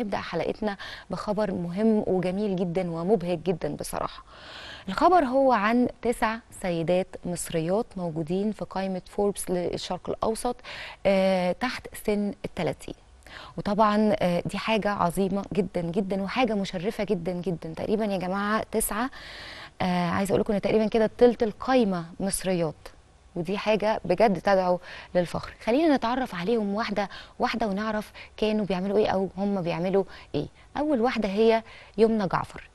نبدأ حلقتنا بخبر مهم وجميل جدا ومبهج جدا بصراحة الخبر هو عن تسع سيدات مصريات موجودين في قائمة فوربس للشرق الأوسط آه، تحت سن الثلاثين وطبعا آه، دي حاجة عظيمة جدا جدا وحاجة مشرفة جدا جدا تقريبا يا جماعة تسعة آه، عايزة أقول لكم تقريبا كده تلت القايمة مصريات ودي حاجه بجد تدعو للفخر خلينا نتعرف عليهم واحده واحده ونعرف كانوا بيعملوا ايه او هم بيعملوا ايه اول واحده هي يمنى جعفر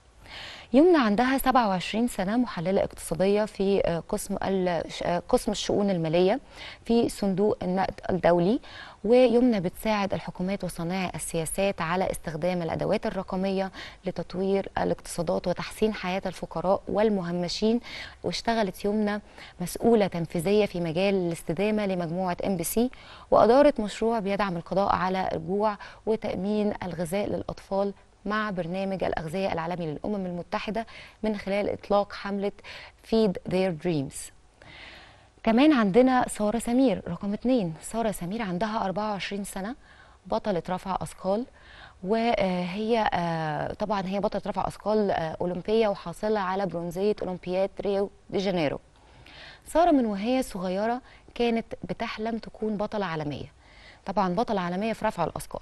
يمنى عندها 27 سنة محللة اقتصادية في آه، قسم آه، قسم الشؤون المالية في صندوق النقد الدولي ويمنى بتساعد الحكومات وصناع السياسات على استخدام الأدوات الرقمية لتطوير الاقتصادات وتحسين حياة الفقراء والمهمشين واشتغلت يمنى مسؤولة تنفيذية في مجال الاستدامة لمجموعة ام بي سي وأدارت مشروع بيدعم القضاء على الجوع وتأمين الغذاء للأطفال مع برنامج الأغذية العالمي للأمم المتحدة من خلال إطلاق حملة Feed Their Dreams كمان عندنا سارة سمير رقم اتنين سارة سمير عندها 24 سنة بطلة رفع أثقال وهي آه، طبعا هي بطلة رفع أثقال آه، أولمبية وحاصلة على برونزية أولمبياد ريو دي جانيرو سارة من وهي صغيرة كانت بتحلم تكون بطلة عالمية طبعا بطلة عالمية في رفع الأثقال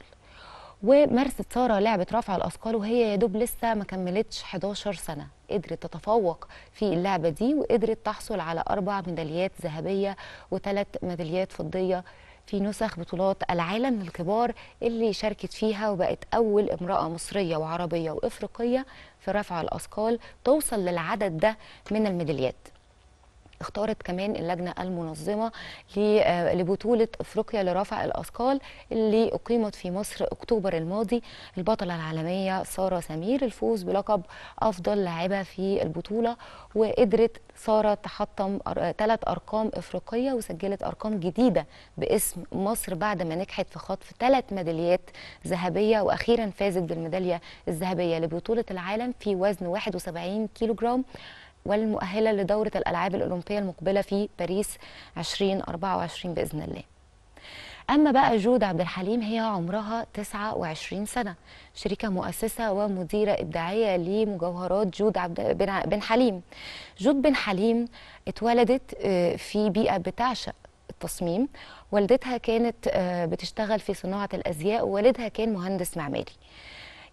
ومارست ساره لعبه رفع الاثقال وهي يا دوب لسه ما كملتش 11 سنه قدرت تتفوق في اللعبه دي وقدرت تحصل على اربع ميداليات ذهبيه وثلاث ميداليات فضيه في نسخ بطولات العالم للكبار اللي شاركت فيها وبقت أول امرأة مصرية وعربية وإفريقية في رفع الأثقال توصل للعدد ده من الميداليات اختارت كمان اللجنه المنظمه آه، لبطوله افريقيا لرفع الاثقال اللي اقيمت في مصر اكتوبر الماضي البطله العالميه ساره سمير الفوز بلقب افضل لاعبه في البطوله وقدرت ساره تحطم ثلاث آه، ارقام افريقيه وسجلت ارقام جديده باسم مصر بعد ما نجحت في خطف ثلاث ميداليات ذهبيه واخيرا فازت بالميداليه الذهبيه لبطوله العالم في وزن 71 كيلوغرام والمؤهله لدوره الالعاب الاولمبيه المقبله في باريس 2024 باذن الله. أما بقى جود عبد الحليم هي عمرها 29 سنة شريكة مؤسسة ومديرة إبداعية لمجوهرات جود عبد بن حليم جود بن حليم اتولدت آه، في بيئة بتعشق التصميم والدتها كانت آه، بتشتغل في صناعة الأزياء ووالدها كان مهندس معماري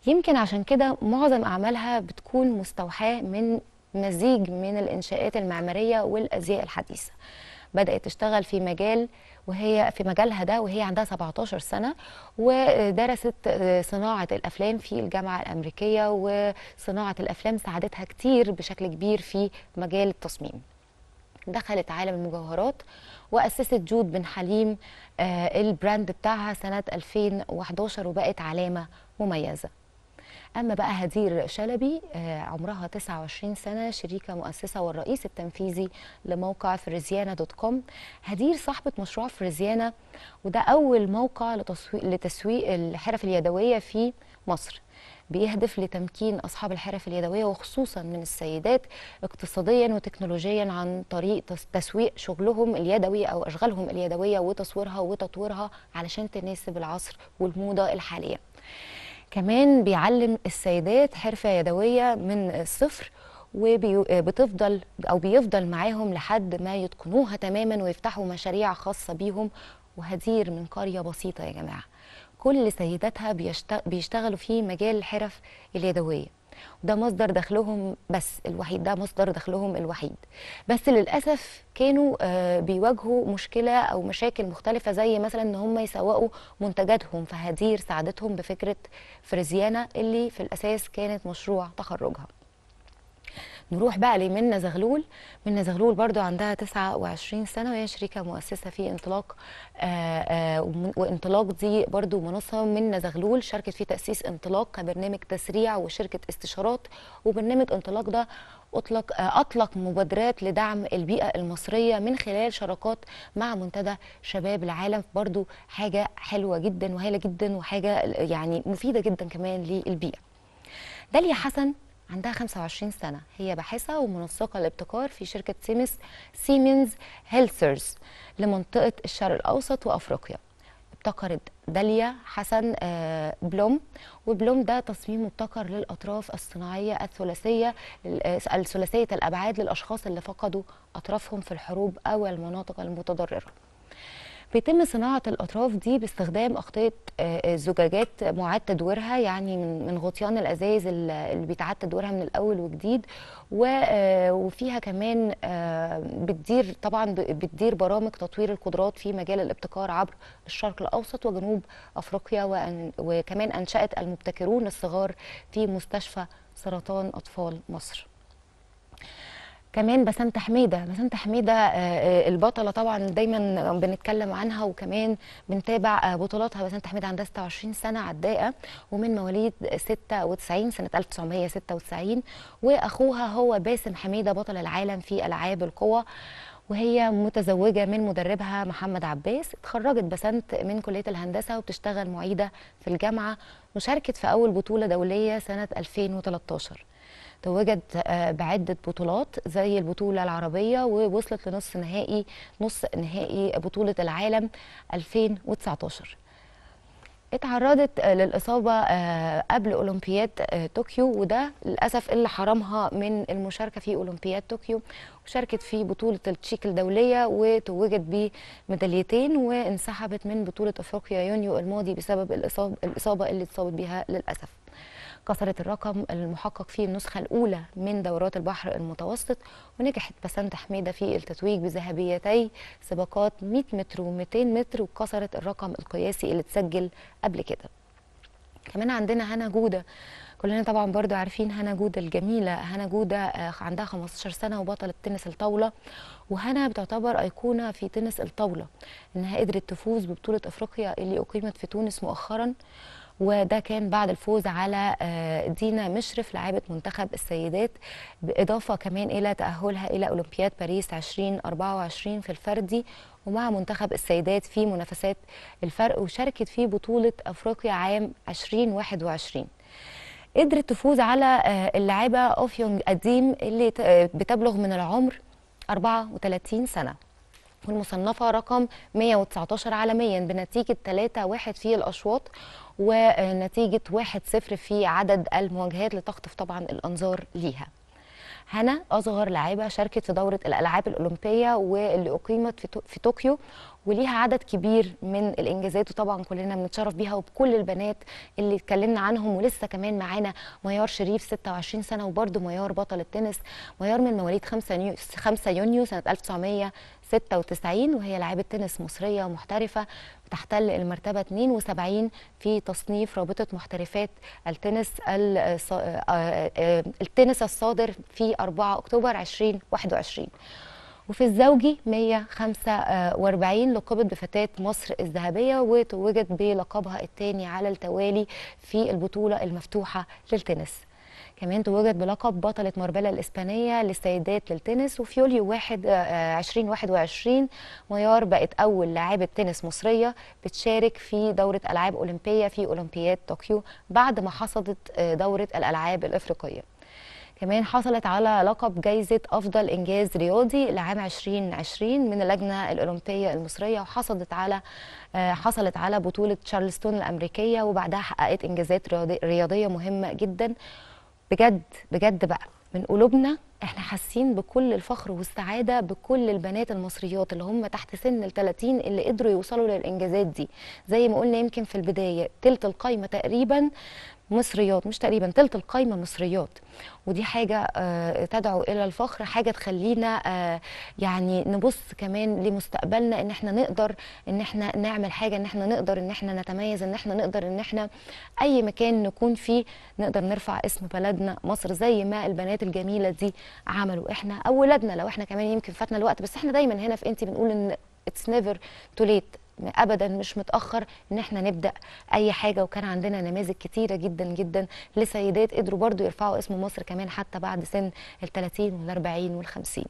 يمكن عشان كده معظم أعمالها بتكون مستوحاة من مزيج من الانشاءات المعماريه والازياء الحديثه بدات تشتغل في مجال وهي في مجالها ده وهي عندها 17 سنه ودرست آه، صناعه الافلام في الجامعه الامريكيه وصناعه الافلام ساعدتها كتير بشكل كبير في مجال التصميم دخلت عالم المجوهرات واسست جود بن حليم آه، البراند بتاعها سنه 2011 وبقت علامه مميزه أما بقى هدير شلبي آه، عمرها 29 سنة شريكة مؤسسة والرئيس التنفيذي لموقع فريزيانا دوت كوم هدير صاحبة مشروع فريزيانا وده أول موقع لتسويق, لتسويق الحرف اليدوية في مصر بيهدف لتمكين أصحاب الحرف اليدوية وخصوصا من السيدات اقتصاديا وتكنولوجيا عن طريق تسويق شغلهم اليدوي أو أشغالهم اليدوية وتصويرها وتطويرها علشان تناسب العصر والموضة الحالية كمان بيعلم السيدات حرفه يدويه من الصفر وبتفضل آه، او بيفضل معاهم لحد ما يتقنوها تماما ويفتحوا مشاريع خاصه بيهم وهدير من قريه بسيطه يا جماعه كل سيداتها بيشتغلوا في مجال الحرف اليدويه وده مصدر دخلهم بس الوحيد ده مصدر دخلهم الوحيد بس للاسف كانوا آه، بيواجهوا مشكله او مشاكل مختلفه زي مثلا ان هم يسوقوا منتجاتهم فهدير ساعدتهم بفكره فريزيانا اللي في الاساس كانت مشروع تخرجها نروح بقى لمنى زغلول منى زغلول برضو عندها 29 سنه وهي شريكه مؤسسه في انطلاق آه، آه، وانطلاق دي برضو منصه منى زغلول شاركت في تاسيس انطلاق كبرنامج تسريع وشركه استشارات وبرنامج انطلاق ده اطلق آه، اطلق مبادرات لدعم البيئه المصريه من خلال شراكات مع منتدى شباب العالم برضو حاجه حلوه جدا وهايله جدا وحاجه يعني مفيده جدا كمان للبيئه داليا حسن عندها 25 سنة هي باحثة ومنسقة الابتكار في شركة سيمس سيمنز هيلسرز لمنطقة الشرق الأوسط وأفريقيا ابتكرت داليا حسن آه، بلوم وبلوم ده تصميم مبتكر للأطراف الصناعية الثلاثية آه، الثلاثية الأبعاد للأشخاص اللي فقدوا أطرافهم في الحروب أو المناطق المتضررة بيتم صناعه الاطراف دي باستخدام اغطيه آه، آه، زجاجات معاد تدويرها يعني من غطيان الازايز اللي بيتعاد تدويرها من الاول وجديد آه، وفيها كمان بتدير طبعا بتدير برامج تطوير القدرات في مجال الابتكار عبر الشرق الاوسط وجنوب افريقيا وكمان انشات المبتكرون الصغار في مستشفى سرطان اطفال مصر كمان بسنت حميده بسنت حميده آه، آه، البطله طبعا دايما بنتكلم عنها وكمان بنتابع آه، بطولاتها بسنت حميده عندها 26 سنه عداءه ومن مواليد 96 سنه 1996 واخوها هو باسم حميده بطل العالم في العاب القوى وهي متزوجه من مدربها محمد عباس اتخرجت بسنت من كليه الهندسه وبتشتغل معيده في الجامعه وشاركت في اول بطوله دوليه سنه 2013 توجت آه، بعده بطولات زي البطوله العربيه ووصلت لنصف نهائي نص نهائي بطوله العالم 2019 اتعرضت آه، للإصابة آه، قبل أولمبياد طوكيو وده للأسف اللي حرمها من المشاركة في أولمبياد طوكيو وشاركت في بطولة التشيك الدولية وتوجت بميداليتين وانسحبت من بطولة أفريقيا يونيو الماضي بسبب الإصابة اللي اتصابت بيها للأسف كسرت الرقم المحقق فيه النسخة الأولى من دورات البحر المتوسط ونجحت بسنت حميدة في التتويج بذهبيتي سباقات 100 متر و200 متر وكسرت الرقم القياسي اللي اتسجل قبل كده كمان عندنا هنا جوده كلنا طبعا برضو عارفين هنا جوده الجميله هنا جوده آه، عندها 15 سنه وبطله تنس الطاوله وهنا بتعتبر ايقونه في تنس الطاوله انها قدرت تفوز ببطوله افريقيا اللي اقيمت في تونس مؤخرا وده كان بعد الفوز على آه، دينا مشرف لاعبة منتخب السيدات بالاضافه كمان الى تاهلها الى اولمبياد باريس 2024 في الفردي ومع منتخب السيدات في منافسات الفرق وشاركت في بطوله افريقيا عام 2021 قدرت تفوز على آه، اللاعبه اوفيونج قديم اللي آه، بتبلغ من العمر 34 سنه والمصنفة رقم 119 عالميا بنتيجة 3-1 في الأشواط ونتيجه 1-0 في عدد المواجهات لتخطف طبعا الانظار ليها هنا أصغر لاعبة شاركت في دورة الألعاب الأولمبية واللي أقيمت في طوكيو وليها عدد كبير من الانجازات وطبعا كلنا بنتشرف بيها وبكل البنات اللي اتكلمنا عنهم ولسه كمان معانا ميار شريف 26 سنه وبرده ميار بطل التنس ميار من مواليد 5 5 يونيو سنه 1996 وهي لاعبه تنس مصريه محترفه بتحتل المرتبه 72 في تصنيف رابطه محترفات التنس آه، آه، آه، التنس الصادر في 4 اكتوبر 2021 وفي الزوجي 145 لقبت بفتاة مصر الذهبية وتوجت بلقبها الثاني على التوالي في البطولة المفتوحة للتنس كمان توجت بلقب بطلة مربلة الإسبانية للسيدات للتنس وفي يوليو 2021 آه، ميار بقت أول لاعبة تنس مصرية بتشارك في دورة ألعاب أولمبية في أولمبياد طوكيو بعد ما حصدت آه، دورة الألعاب الإفريقية كمان حصلت على لقب جايزة أفضل إنجاز رياضي لعام 2020 من اللجنة الأولمبية المصرية وحصلت على آه، حصلت على بطولة تشارلستون الأمريكية وبعدها حققت إنجازات رياضية مهمة جدا بجد بجد بقى من قلوبنا احنا حاسين بكل الفخر والسعاده بكل البنات المصريات اللي هم تحت سن ال 30 اللي قدروا يوصلوا للانجازات دي زي ما قلنا يمكن في البدايه تلت القايمه تقريبا مصريات مش تقريبا تلت القايمة مصريات ودي حاجة آه، تدعو إلى الفخر حاجة تخلينا آه، يعني نبص كمان لمستقبلنا إن احنا نقدر إن احنا نعمل حاجة إن احنا نقدر إن احنا نتميز إن احنا نقدر إن احنا أي مكان نكون فيه نقدر نرفع اسم بلدنا مصر زي ما البنات الجميلة دي عملوا احنا أو ولادنا لو احنا كمان يمكن فاتنا الوقت بس احنا دايما هنا في انتي بنقول إن اتس نيفر تو ليت ابدا مش متاخر ان احنا نبدا اي حاجه وكان عندنا نماذج كتيره جدا جدا لسيدات قدروا برضو يرفعوا اسم مصر كمان حتى بعد سن ال 30 وال 40 وال 50